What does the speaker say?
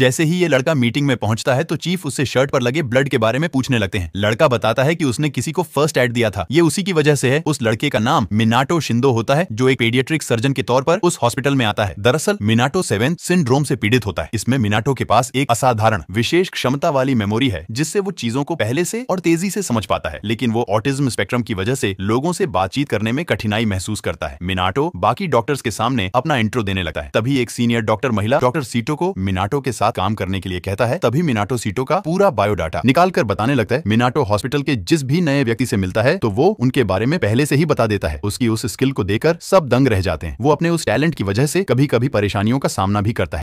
जैसे ही ये लड़का मीटिंग में पहुंचता है तो चीफ उससे शर्ट पर लगे ब्लड के बारे में पूछने लगते हैं लड़का बताता है कि उसने किसी को फर्स्ट एड दिया था ये उसी की वजह से है उस लड़के का नाम मिनाटो शिंदो होता है जो एक पेडियट्रिक सर्जन के तौर पर उस हॉस्पिटल में आता है दरअसल मिनाटो सेवन सिंड्रोम से पीड़ित होता है इसमें मिनाटो के पास एक असाधारण विशेष क्षमता वाली मेमोरी है जिससे वो चीजों को पहले से और तेजी से समझ पाता है लेकिन वो ऑटिज्म स्पेक्ट्रम की वजह से लोगों से बातचीत करने में कठिनाई महसूस करता है मिनाटो बाकी डॉक्टर्स के सामने अपना इंट्रो देने लगता है तभी एक सीनियर डॉक्टर महिला डॉक्टर सीटो को मिनाटो के साथ काम करने के लिए कहता है तभी मिनाटो सीटो का पूरा बायोडाटा निकाल कर बताने लगता है मिनाटो हॉस्पिटल के जिस भी नए व्यक्ति से मिलता है तो वो उनके बारे में पहले से ही बता देता है उसकी उस स्किल को देकर सब दंग रह जाते हैं वो अपने उस टैलेंट की वजह से कभी कभी परेशानियों का सामना भी करता है